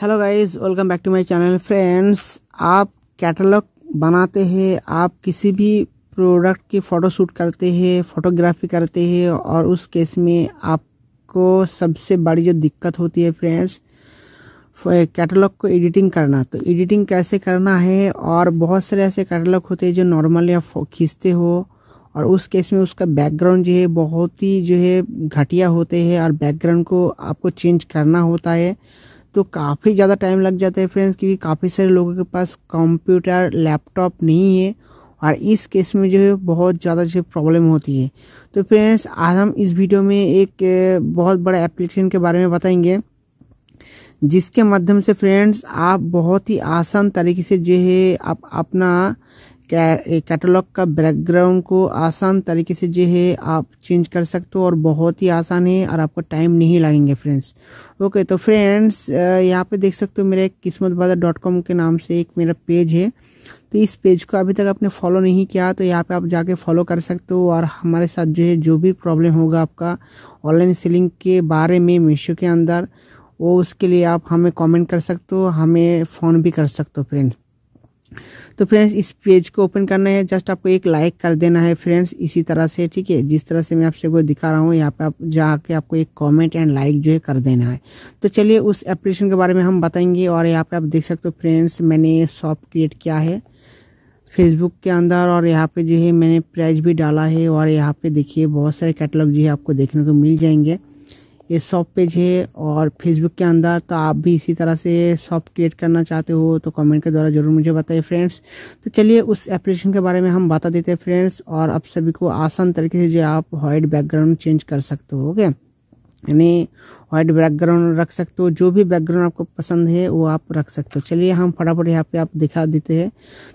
hello guys welcome back to my channel friends आप catalogue बनाते हैं आप किसी भी प्रोडक्ट की फ़ोटोशूट करते हैं फ़ोटोग्राफी करते हैं और उस केस में आपको सबसे बड़ी जो दिक्कत होती है फ्रेंड्स कैटलॉग को एडिटिंग करना तो एडिटिंग कैसे करना है और बहुत सारे ऐसे कैटलॉग होते हैं जो नॉर्मली आप खींचते हो और उस केस में उसका बैकग्राउंड जो है बहुत ही जो है घटिया होते हैं और बैकग्राउंड को आपको चेंज करना होता है तो काफ़ी ज़्यादा टाइम लग जाता है फ्रेंड्स क्योंकि काफ़ी सारे लोगों के पास कंप्यूटर लैपटॉप नहीं है और इस केस में जो है बहुत ज़्यादा जो प्रॉब्लम होती है तो फ्रेंड्स आज हम इस वीडियो में एक बहुत बड़ा एप्लीकेशन के बारे में बताएंगे जिसके माध्यम से फ्रेंड्स आप बहुत ही आसान तरीके से जो है आप अपना कैटलॉग का बैकग्राउंड को आसान तरीके से जो है आप चेंज कर सकते हो और बहुत ही आसान है और आपको टाइम नहीं लगेंगे फ्रेंड्स ओके तो फ्रेंड्स यहाँ पे देख सकते हो मेरे किस्मत बाजार डॉट कॉम के नाम से एक मेरा पेज है तो इस पेज को अभी तक आपने फॉलो नहीं किया तो यहाँ पे आप जाके फॉलो कर सकते हो और हमारे साथ जो है जो भी प्रॉब्लम होगा आपका ऑनलाइन सेलिंग के बारे में मीशो के अंदर वो उसके लिए आप हमें कमेंट कर सकते हो हमें फ़ोन भी कर सकते हो फ्रेंड्स तो फ्रेंड्स इस पेज को ओपन करना है जस्ट आपको एक लाइक कर देना है फ्रेंड्स इसी तरह से ठीक है जिस तरह से मैं आपसे सबको दिखा रहा हूँ यहाँ पे आप जाके आपको एक कमेंट एंड लाइक जो है कर देना है तो चलिए उस एप्लीकेशन के बारे में हम बताएंगे और यहाँ पे आप देख सकते हो फ्रेंड्स मैंने शॉप क्रिएट किया है फेसबुक के अंदर और यहाँ पे जो है मैंने प्राइज भी डाला है और यहाँ पे देखिए बहुत सारे कैटलॉग जो है आपको देखने को मिल जाएंगे ये शॉप पेज है और फेसबुक के अंदर तो आप भी इसी तरह से शॉप क्रिएट करना चाहते हो तो कमेंट के द्वारा ज़रूर मुझे बताइए फ्रेंड्स तो चलिए उस एप्लीकेशन के बारे में हम बता देते हैं फ्रेंड्स और आप सभी को आसान तरीके से जो आप वाइट बैकग्राउंड चेंज कर सकते हो ओके यानी वाइट बैकग्राउंड रख सकते हो जो भी बैकग्राउंड आपको पसंद है वो आप रख सकते हो चलिए हम फटाफट यहाँ पे आप दिखा देते हैं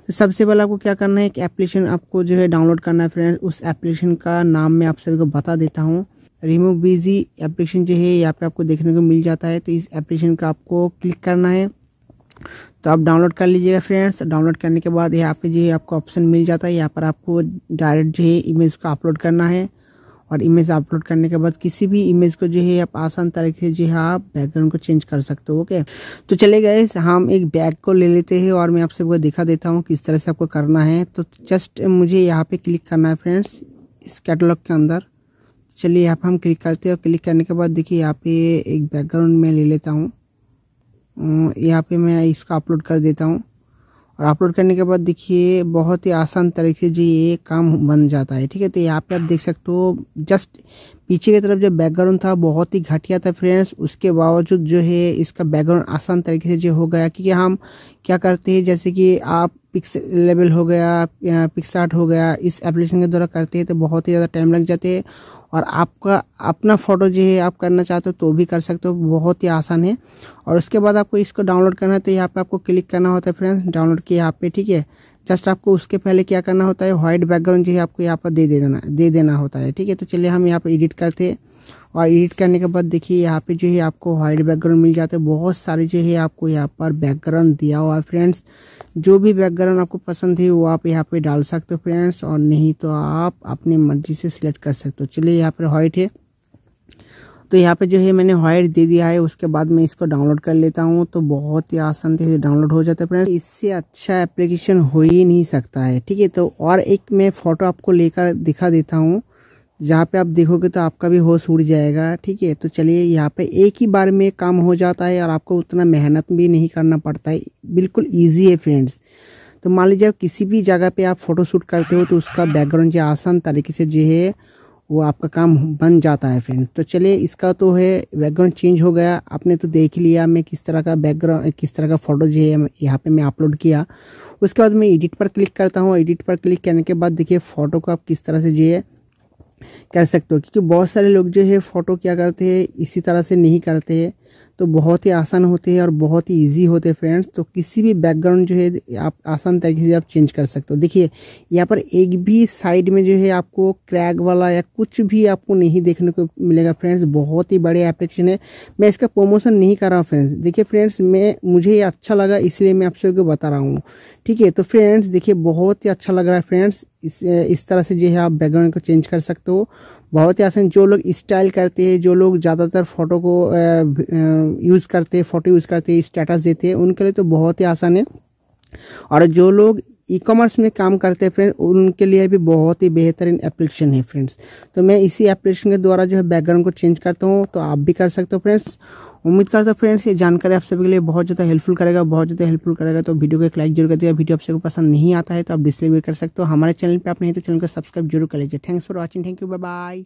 तो सबसे पहले आपको क्या करना है एक एप्लीकेशन आपको जो है डाउनलोड करना है फ्रेंड्स उस एप्लीकेशन का नाम मैं आप सभी को बता देता हूँ रिमूव बिजी एप्लीकेशन जो है यहाँ पे आपको देखने को मिल जाता है तो इस एप्लीकेशन का आपको क्लिक करना है तो आप डाउनलोड कर लीजिएगा फ्रेंड्स डाउनलोड करने के बाद यहाँ पे जो है आपको ऑप्शन मिल जाता है यहाँ पर आपको डायरेक्ट जो है इमेज को अपलोड करना है और इमेज अपलोड करने के बाद किसी भी इमेज को जो है आप आसान तरीके से जो है आप बैकग्राउंड को चेंज कर सकते हो ओके तो चले गए हम एक बैग को ले लेते हैं और मैं आपसे वो दिखा देता हूँ किस तरह से आपको करना है तो जस्ट मुझे यहाँ पे क्लिक करना है फ्रेंड्स इस कैटलॉग के अंदर चलिए यहाँ पर हम क्लिक करते हैं और क्लिक करने के बाद देखिए यहाँ पे एक बैकग्राउंड में ले लेता हूँ यहाँ पे मैं इसका अपलोड कर देता हूँ और अपलोड करने के बाद देखिए बहुत ही आसान तरीके से जो ये काम बन जाता है ठीक है तो यहाँ पे आप देख सकते हो जस्ट पीछे की तरफ जो बैकग्राउंड था बहुत ही घटिया था फ्रेंड्स उसके बावजूद जो है इसका बैकग्राउंड आसान तरीके से जो हो गया क्योंकि हम क्या करते हैं जैसे कि आप पिक्स लेवल हो गया पिक्सार्ट हो गया इस एप्लीकेशन के द्वारा करते हैं तो बहुत ही ज़्यादा टाइम लग जाते हैं और आपका अपना फ़ोटो जो है आप करना चाहते हो तो भी कर सकते हो बहुत ही आसान है और उसके बाद आपको इसको डाउनलोड करना है तो यहाँ पे आपको क्लिक करना होता है फ्रेंड्स डाउनलोड किया यहाँ पे ठीक है जस्ट आपको उसके पहले क्या करना होता है वाइट बैकग्राउंड जो है आपको यहाँ पर दे देना दे देना होता है ठीक है तो चलिए हम यहाँ पर एडिट करते हैं और एडिट करने के बाद देखिए यहाँ पे जो है आपको वाइट बैकग्राउंड मिल जाता है बहुत सारे जो है आपको यहाँ पर बैकग्राउंड दिया हुआ है फ्रेंड्स जो भी बैकग्राउंड आपको पसंद है वो आप यहाँ पे डाल सकते हो फ्रेंड्स और नहीं तो आप अपनी मर्जी से सिलेक्ट कर सकते हो चलिए यहाँ पर वाइट है तो यहाँ पे जो है मैंने वाइट दे दिया है उसके बाद मैं इसको डाउनलोड कर लेता हूँ तो बहुत ही आसान से डाउनलोड हो जाता है फ्रेंड्स इससे अच्छा एप्लीकेशन हो ही नहीं सकता है ठीक है तो और एक मैं फ़ोटो आपको लेकर दिखा देता हूँ यहाँ पे आप देखोगे तो आपका भी होश उड़ जाएगा ठीक है तो चलिए यहाँ पे एक ही बार में काम हो जाता है और आपको उतना मेहनत भी नहीं करना पड़ता है बिल्कुल ईजी है फ्रेंड्स तो मान लीजिए आप किसी भी जगह पे आप फ़ोटोशूट करते हो तो उसका बैकग्राउंड जो आसान तरीके से जो है वो आपका काम बन जाता है फ्रेंड तो चलिए इसका तो है बैकग्राउंड चेंज हो गया आपने तो देख लिया मैं किस तरह का बैकग्राउंड किस तरह का फ़ोटो जो है यहाँ पे मैं अपलोड किया उसके बाद मैं एडिट पर क्लिक करता हूँ एडिट पर क्लिक करने के बाद देखिए फ़ोटो को आप किस तरह से जो है कर सकते हो क्योंकि बहुत सारे लोग जो है फ़ोटो क्या करते हैं इसी तरह से नहीं करते हैं तो बहुत ही आसान होते हैं और बहुत ही ईजी होते हैं फ्रेंड्स तो किसी भी बैकग्राउंड जो है आप आसान तरीके से आप चेंज कर सकते हो देखिए यहाँ पर एक भी साइड में जो है आपको क्रैक वाला या कुछ भी आपको नहीं देखने को मिलेगा फ्रेंड्स बहुत ही बड़े एप्लीकेशन है मैं इसका प्रमोशन नहीं कर रहा हूँ फ्रेंड्स देखिए फ्रेंड्स मैं मुझे ये अच्छा लगा इसलिए मैं आप सबको बता रहा हूँ ठीक है तो फ्रेंड्स देखिए बहुत ही अच्छा लग रहा है फ्रेंड्स इस इस तरह से जो है आप बैकग्राउंड को चेंज कर सकते हो बहुत ही आसान जो लोग स्टाइल करते हैं जो लोग ज़्यादातर फ़ोटो को यूज़ करते हैं फ़ोटो यूज़ करते हैं स्टेटस देते हैं उनके लिए तो बहुत ही आसान है और जो लोग ई कॉमर्स में काम करते हैं फ्रेंड्स उनके लिए भी बहुत ही बेहतरीन एप्लीकेशन है फ्रेंड्स तो मैं इसी एप्लीकेशन के द्वारा जो है बैकग्राउंड को चेंज करता हूँ तो आप भी कर सकते हो फ्रेंड्स उम्मीद करता हूँ फ्रेंड्स ये जानकारी आप सभी के लिए बहुत ज़्यादा हेल्पफुल करेगा बहुत ज़्यादा हेल्पफुल करेगा तो वीडियो को एक लाइक जरूर कर दिया वीडियो आप सबको पसंद नहीं आता है तो आप डिस्प्ले भी कर सकते हो हमारे चैनल पर आप नहीं तो चैनल को सब्सक्राइब जरूर कर लीजिए thanks for watching thank you bye bye